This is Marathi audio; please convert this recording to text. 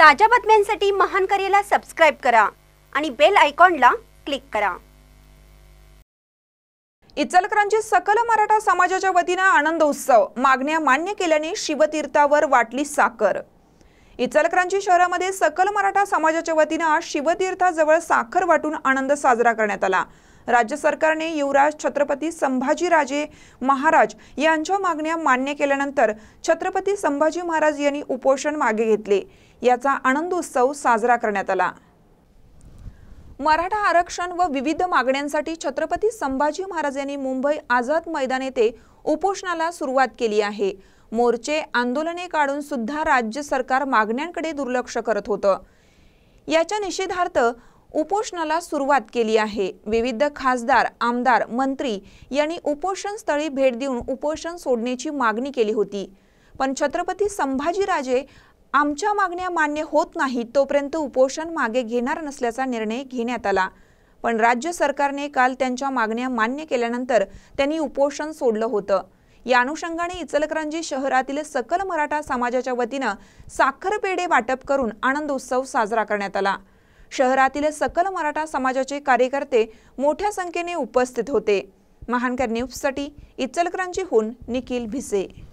ताज्या बातम्यांसाठी महान करेला सबस्क्राईब करा आणि बेल आयकॉनला क्लिक करा इचलकरांची सकल मराठा समाजाच्या वतीनं आनंद उत्सव मागण्या मान्य केल्याने शिवतीर्थावर वाटली साखर इचलकरांची शहरामध्ये सकल मराठा समाजाच्या वतीनं आज शिवतीर्थाजवळ साखर वाटून आनंद साजरा करण्यात आला राज्य सरकारने युवराज छत्रपती संभाजीराजे महाराज यांच्या मागण्या मान्य केल्यानंतर छत्रपती संभाजी महाराज यांनी उपोषण मागे घेतले याचा आनंदोत्सव साजरा करण्यात आला मराठा आरक्षण व विविध मागण्यांसाठी छत्रपती संभाजी महाराज यांनी मुंबई आझाद मैदान येथे उपोषणाला सुरुवात केली आहे मोर्चे आंदोलने काढून सुद्धा राज्य सरकार मागण्यांकडे दुर्लक्ष करत होतं याच्या निषेधार्थ उपोषणाला सुरुवात केली आहे विविध खासदार आमदार मंत्री यांनी उपोषण स्थळी भेट देऊन उपोषण सोडण्याची मागणी केली होती पण छत्रपती संभाजीराजे आमच्या मागण्या मान्य होत नाही तोपर्यंत उपोषण मागे घेणार नसल्याचा निर्णय घेण्यात आला पण राज्य सरकारने काल त्यांच्या मागण्या मान्य केल्यानंतर त्यांनी उपोषण सोडलं होतं या अनुषंगाने इचलकरंजी शहरातील सकल मराठा समाजाच्या वतीनं साखरपेढे वाटप करून आनंदोत्सव साजरा करण्यात आला शहरातील सकल मराठा समाजाचे कार्यकर्ते मोठ्या संख्येने उपस्थित होते महानकर न्यूजसाठी इचलकरांचीहून निखिल भिसे